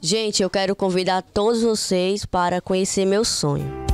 Gente, eu quero convidar todos vocês para conhecer meu sonho.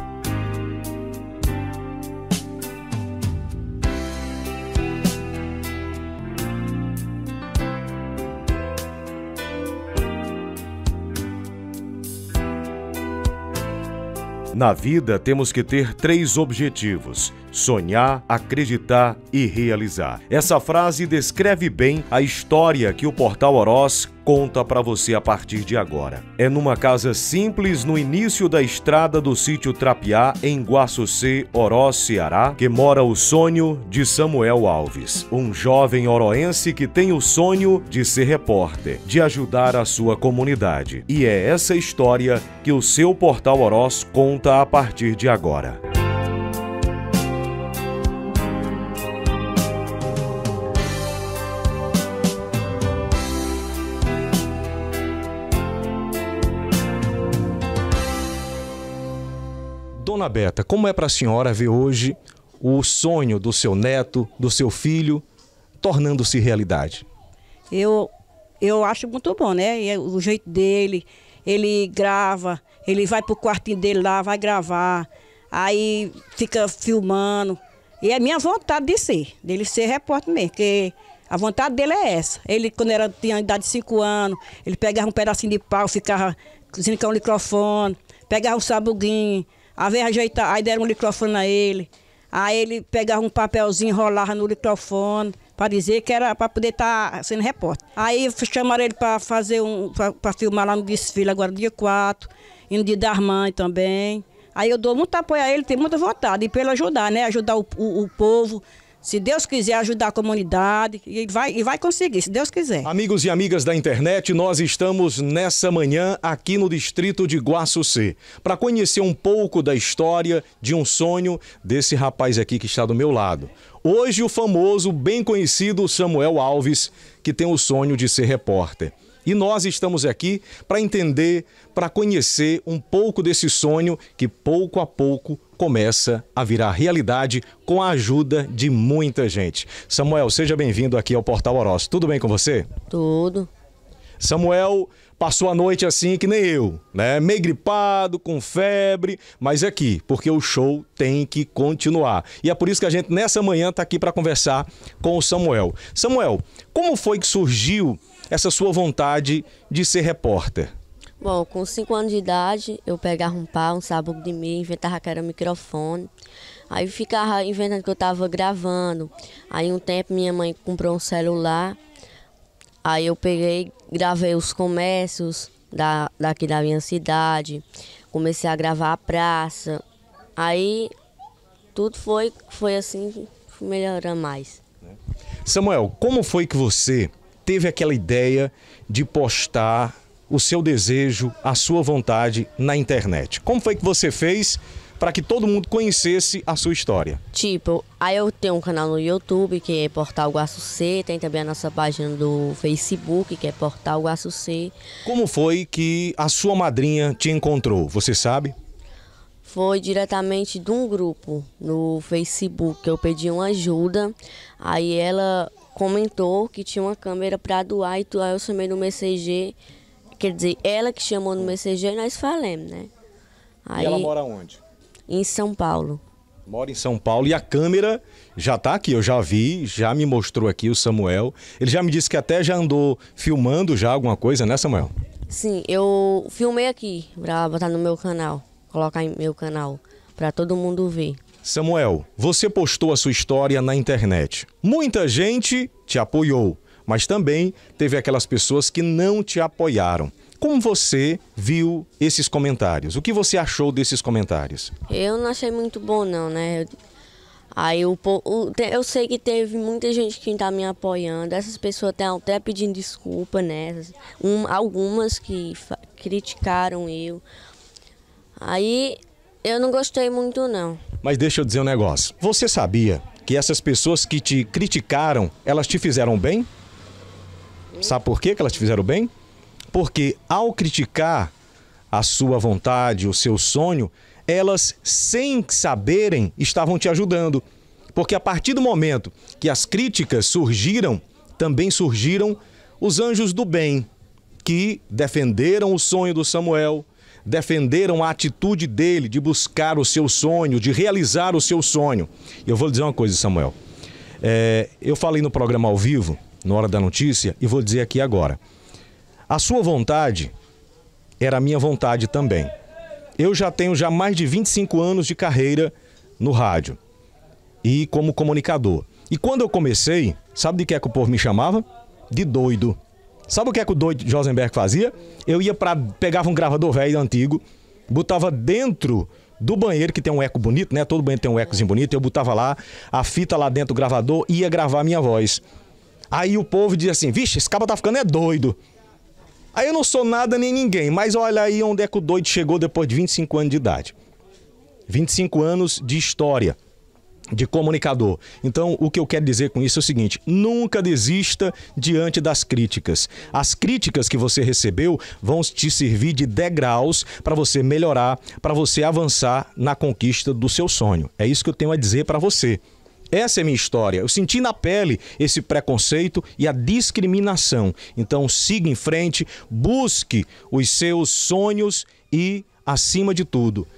Na vida, temos que ter três objetivos: sonhar, acreditar e realizar. Essa frase descreve bem a história que o Portal Oroz conta para você a partir de agora. É numa casa simples no início da estrada do sítio Trapiá, em Guaçucê, Oró, Ceará, que mora o sonho de Samuel Alves, um jovem oroense que tem o sonho de ser repórter, de ajudar a sua comunidade. E é essa história que o seu portal Oroz conta a partir de agora. Dona Beta, como é para a senhora ver hoje o sonho do seu neto, do seu filho, tornando-se realidade? Eu, eu acho muito bom, né? É o jeito dele, ele grava, ele vai pro quartinho dele lá, vai gravar, aí fica filmando. E é minha vontade de ser, dele ser repórter mesmo, porque a vontade dele é essa. Ele, quando era, tinha idade de 5 anos, ele pegava um pedacinho de pau, ficava zincando o é microfone, pegava um sabuguinho, às aí deram um microfone a ele. Aí ele pegava um papelzinho, enrolava no microfone, para dizer que era para poder estar tá sendo repórter. Aí chamaram ele para fazer um. para filmar lá no desfile, agora dia 4, e no dia das mães também. Aí eu dou muito apoio a ele, tem muita vontade, e para ele ajudar, né? Ajudar o, o, o povo, se Deus quiser ajudar a comunidade, e vai, e vai conseguir, se Deus quiser. Amigos e amigas da internet, nós estamos nessa manhã aqui no distrito de Guaçucê para conhecer um pouco da história de um sonho desse rapaz aqui que está do meu lado. Hoje, o famoso, bem conhecido Samuel Alves, que tem o sonho de ser repórter. E nós estamos aqui para entender, para conhecer um pouco desse sonho que pouco a pouco começa a virar realidade com a ajuda de muita gente. Samuel, seja bem-vindo aqui ao Portal Oroz. Tudo bem com você? Tudo. Samuel passou a noite assim que nem eu, né? Meio gripado, com febre, mas é aqui, porque o show tem que continuar. E é por isso que a gente nessa manhã tá aqui para conversar com o Samuel. Samuel, como foi que surgiu essa sua vontade de ser repórter? Bom, com 5 anos de idade, eu pegava um pau, um sabugo de mim, inventava que era um microfone. Aí ficava inventando que eu estava gravando. Aí um tempo minha mãe comprou um celular. Aí eu peguei, gravei os comércios da, daqui da minha cidade. Comecei a gravar a praça. Aí tudo foi, foi assim, melhorando mais. Samuel, como foi que você teve aquela ideia de postar o seu desejo, a sua vontade na internet. Como foi que você fez para que todo mundo conhecesse a sua história? Tipo, aí eu tenho um canal no YouTube que é Portal Guaçu C, tem também a nossa página do Facebook que é Portal Guaçu C. Como foi que a sua madrinha te encontrou? Você sabe? foi diretamente de um grupo no Facebook. Eu pedi uma ajuda, aí ela comentou que tinha uma câmera para doar e aí eu chamei no Messenger Quer dizer, ela que chamou no hum. Messenger e nós falamos, né? Aí, e ela mora onde? Em São Paulo. Mora em São Paulo e a câmera já está aqui, eu já vi, já me mostrou aqui o Samuel. Ele já me disse que até já andou filmando já alguma coisa, né, Samuel? Sim, eu filmei aqui para botar no meu canal, colocar em meu canal para todo mundo ver. Samuel, você postou a sua história na internet. Muita gente te apoiou mas também teve aquelas pessoas que não te apoiaram. Como você viu esses comentários? O que você achou desses comentários? Eu não achei muito bom, não, né? Aí o, o eu sei que teve muita gente que está me apoiando. Essas pessoas estão até pedindo desculpa, né? Um, algumas que criticaram eu. Aí eu não gostei muito, não. Mas deixa eu dizer um negócio. Você sabia que essas pessoas que te criticaram, elas te fizeram bem? Sabe por quê que elas te fizeram bem? Porque ao criticar a sua vontade, o seu sonho, elas, sem saberem, estavam te ajudando. Porque a partir do momento que as críticas surgiram, também surgiram os anjos do bem, que defenderam o sonho do Samuel, defenderam a atitude dele de buscar o seu sonho, de realizar o seu sonho. E eu vou lhe dizer uma coisa, Samuel. É, eu falei no programa ao vivo na Hora da Notícia e vou dizer aqui agora. A sua vontade era a minha vontade também. Eu já tenho já mais de 25 anos de carreira no rádio e como comunicador. E quando eu comecei, sabe de que é que o povo me chamava? De doido. Sabe o que é que o doido Josenberg fazia? Eu ia para pegava um gravador velho antigo, botava dentro do banheiro que tem um eco bonito, né? Todo banheiro tem um ecozinho bonito. Eu botava lá a fita lá dentro do gravador e ia gravar minha voz. Aí o povo diz assim: vixe, esse cabo tá ficando é doido. Aí eu não sou nada nem ninguém, mas olha aí onde é que o doido chegou depois de 25 anos de idade. 25 anos de história de comunicador. Então, o que eu quero dizer com isso é o seguinte: nunca desista diante das críticas. As críticas que você recebeu vão te servir de degraus para você melhorar, para você avançar na conquista do seu sonho. É isso que eu tenho a dizer para você. Essa é a minha história. Eu senti na pele esse preconceito e a discriminação. Então siga em frente, busque os seus sonhos e, acima de tudo,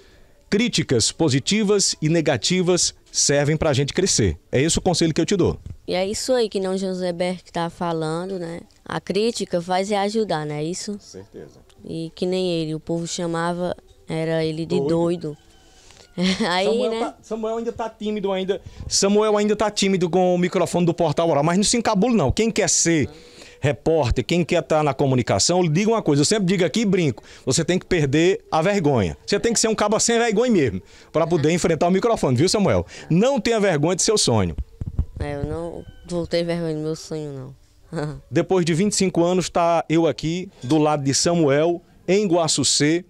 críticas positivas e negativas servem para a gente crescer. É esse o conselho que eu te dou. E é isso aí que não José Berg está falando, né? A crítica faz é ajudar, não né? é isso? Certeza. E que nem ele, o povo chamava, era ele de doido. doido. Aí, Samuel, né? tá, Samuel, ainda tá tímido ainda. Samuel ainda tá tímido com o microfone do Portal Oral, mas não se encabule não. Quem quer ser repórter, quem quer estar tá na comunicação, diga uma coisa, eu sempre digo aqui e brinco, você tem que perder a vergonha. Você tem que ser um cabo sem vergonha mesmo, para poder enfrentar o microfone, viu, Samuel? Não tenha vergonha de seu sonho. É, eu não voltei vergonha do meu sonho, não. Depois de 25 anos, tá eu aqui, do lado de Samuel, em C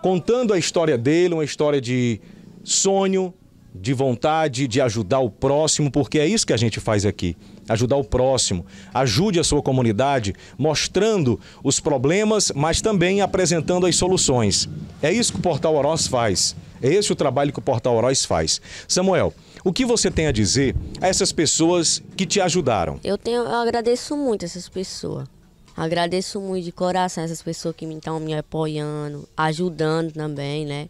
contando a história dele, uma história de sonho, de vontade de ajudar o próximo, porque é isso que a gente faz aqui. Ajudar o próximo, ajude a sua comunidade, mostrando os problemas, mas também apresentando as soluções. É isso que o Portal Oroz faz. É esse o trabalho que o Portal Oroz faz. Samuel, o que você tem a dizer a essas pessoas que te ajudaram? Eu tenho, eu agradeço muito essas pessoas Agradeço muito de coração essas pessoas que estão me apoiando, ajudando também, né?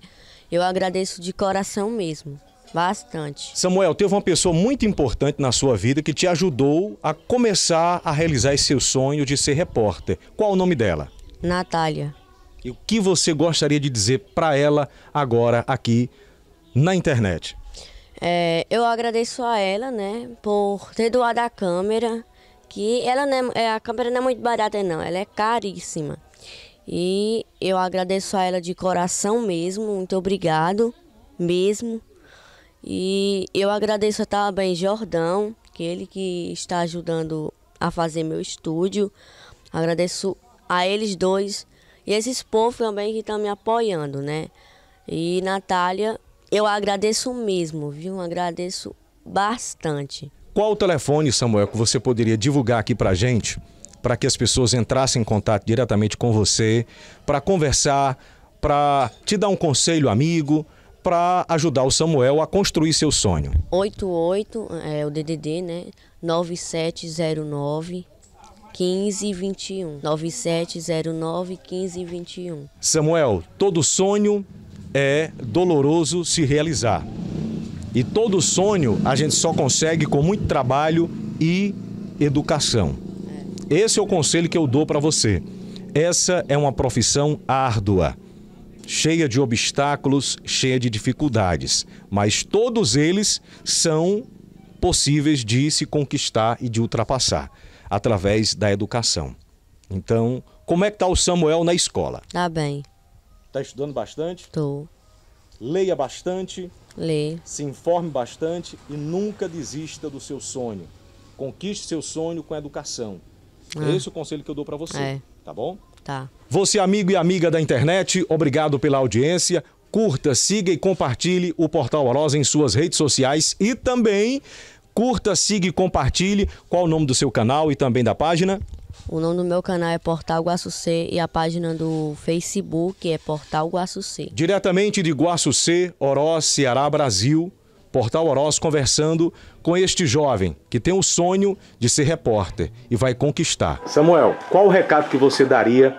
Eu agradeço de coração mesmo. Bastante. Samuel, teve uma pessoa muito importante na sua vida que te ajudou a começar a realizar esse seu sonho de ser repórter. Qual o nome dela? Natália. E o que você gostaria de dizer para ela agora aqui na internet? É, eu agradeço a ela, né, por ter doado a câmera que ela não é, é, a câmera não é muito barata não, ela é caríssima. E eu agradeço a ela de coração mesmo, muito obrigado mesmo. E eu agradeço também Jordão, que ele que está ajudando a fazer meu estúdio. Agradeço a eles dois e esses povos também que estão tá me apoiando, né? E Natália, eu agradeço mesmo, viu? Agradeço bastante. Qual o telefone, Samuel, que você poderia divulgar aqui para gente, para que as pessoas entrassem em contato diretamente com você, para conversar, para te dar um conselho amigo, para ajudar o Samuel a construir seu sonho? 88 é o DDD, né? 9709 1521. 9709 1521. Samuel, todo sonho é doloroso se realizar. E todo sonho a gente só consegue com muito trabalho e educação. Esse é o conselho que eu dou para você. Essa é uma profissão árdua, cheia de obstáculos, cheia de dificuldades, mas todos eles são possíveis de se conquistar e de ultrapassar através da educação. Então, como é que está o Samuel na escola? Tá bem. Está estudando bastante? Estou. Leia bastante. Lê. Se informe bastante e nunca desista do seu sonho. Conquiste seu sonho com educação. Ah. É esse é o conselho que eu dou para você. É. Tá bom? Tá. Você, amigo e amiga da internet, obrigado pela audiência. Curta, siga e compartilhe o Portal Orosa em suas redes sociais e também curta, siga e compartilhe. Qual o nome do seu canal e também da página? O nome do meu canal é Portal C e a página do Facebook é Portal C. Diretamente de C, Oroz, Ceará, Brasil, Portal Oroz conversando com este jovem que tem o sonho de ser repórter e vai conquistar. Samuel, qual o recado que você daria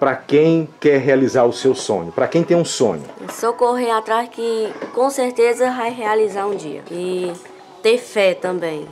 para quem quer realizar o seu sonho, para quem tem um sonho? Só correr atrás que com certeza vai realizar um dia. E ter fé também.